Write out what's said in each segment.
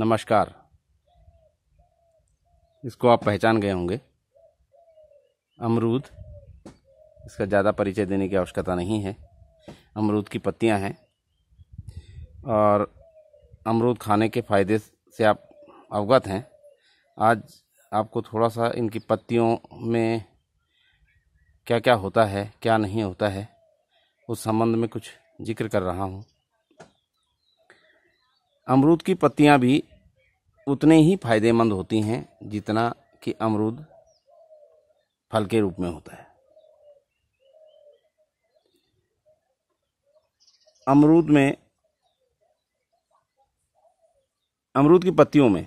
नमस्कार इसको आप पहचान गए होंगे अमरूद इसका ज़्यादा परिचय देने की आवश्यकता नहीं है अमरूद की पत्तियां हैं और अमरूद खाने के फ़ायदे से आप अवगत हैं आज आपको थोड़ा सा इनकी पत्तियों में क्या क्या होता है क्या नहीं होता है उस संबंध में कुछ जिक्र कर रहा हूँ अमरूद की पत्तियां भी उतने ही फायदेमंद होती हैं जितना कि अमरूद फल के रूप में होता है अमरूद में अमरूद की पत्तियों में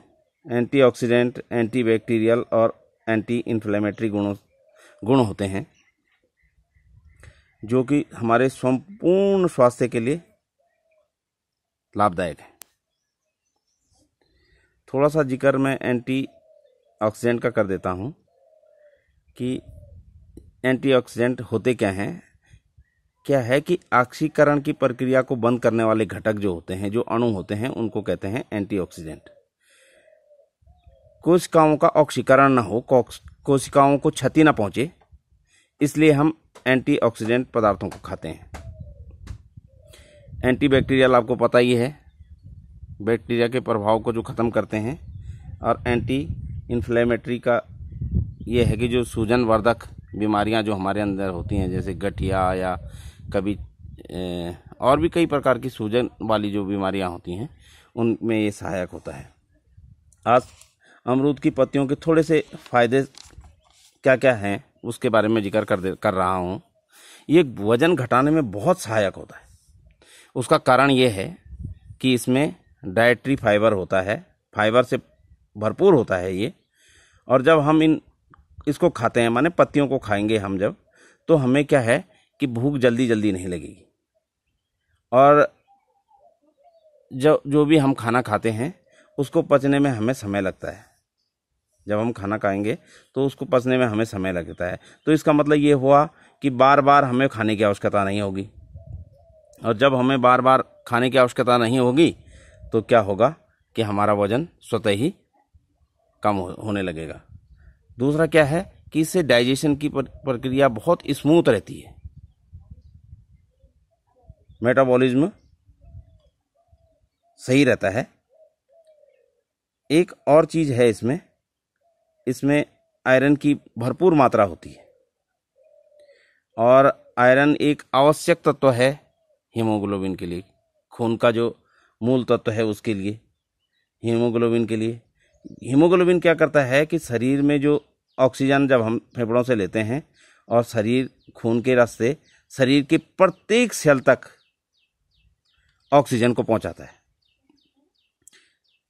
एंटीऑक्सीडेंट, एंटीबैक्टीरियल और एंटी इन्फ्लेमेटरी गुणों गुण होते हैं जो कि हमारे संपूर्ण स्वास्थ्य के लिए लाभदायक है थोड़ा सा जिक्र मैं एंटी ऑक्सीडेंट का कर देता हूँ कि एंटी ऑक्सीडेंट होते क्या हैं क्या है कि ऑक्सीकरण की प्रक्रिया को बंद करने वाले घटक जो होते हैं जो अणु होते हैं उनको कहते हैं एंटी ऑक्सीडेंट कोशिकाओं का ऑक्सीकरण ना हो कोशिकाओं को क्षति ना पहुँचे इसलिए हम ऑक्सीडेंट पदार्थों को खाते हैं एंटीबैक्टीरियल आपको पता ही है बैक्टीरिया के प्रभाव को जो ख़त्म करते हैं और एंटी इन्फ्लेमेटरी का ये है कि जो सूजन वर्धक बीमारियां जो हमारे अंदर होती हैं जैसे गठिया या कभी और भी कई प्रकार की सूजन वाली जो बीमारियां होती हैं उनमें ये सहायक होता है आज अमरूद की पत्तियों के थोड़े से फ़ायदे क्या क्या हैं उसके बारे में जिक्र कर कर रहा हूँ ये वज़न घटाने में बहुत सहायक होता है उसका कारण ये है कि इसमें डाइट्री फाइबर होता है फाइबर से भरपूर होता है ये और जब हम इन इसको खाते हैं माने पत्तियों को खाएंगे हम जब तो हमें क्या है कि भूख जल्दी जल्दी नहीं लगेगी और जो जो भी हम खाना खाते हैं उसको पचने में हमें समय लगता है जब हम खाना खाएंगे तो उसको पचने में हमें समय लगता है तो इसका मतलब ये हुआ कि बार बार हमें खाने की आवश्यकता नहीं होगी और जब हमें बार बार खाने की आवश्यकता नहीं होगी तो क्या होगा कि हमारा वजन स्वतः ही कम हो, होने लगेगा दूसरा क्या है कि इससे डाइजेशन की प्रक्रिया बहुत स्मूथ रहती है मेटाबॉलिज्म सही रहता है एक और चीज़ है इसमें इसमें आयरन की भरपूर मात्रा होती है और आयरन एक आवश्यक तत्व है हीमोग्लोबिन के लिए खून का जो मूल तत्व है उसके लिए हीमोग्लोबिन के लिए हीमोग्लोबिन क्या करता है कि शरीर में जो ऑक्सीजन जब हम फेफड़ों से लेते हैं और शरीर खून के रास्ते शरीर के प्रत्येक सेल तक ऑक्सीजन को पहुंचाता है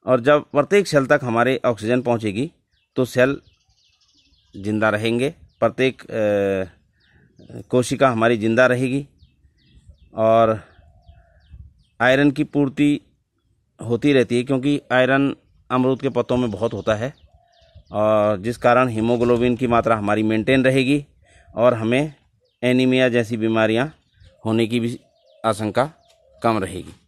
और जब प्रत्येक सेल तक हमारे ऑक्सीजन पहुंचेगी तो सेल जिंदा रहेंगे प्रत्येक कोशिका हमारी जिंदा रहेगी और आयरन की पूर्ति होती रहती है क्योंकि आयरन अमरूद के पत्तों में बहुत होता है और जिस कारण हीमोग्लोबिन की मात्रा हमारी मेंटेन रहेगी और हमें एनीमिया जैसी बीमारियां होने की भी आशंका कम रहेगी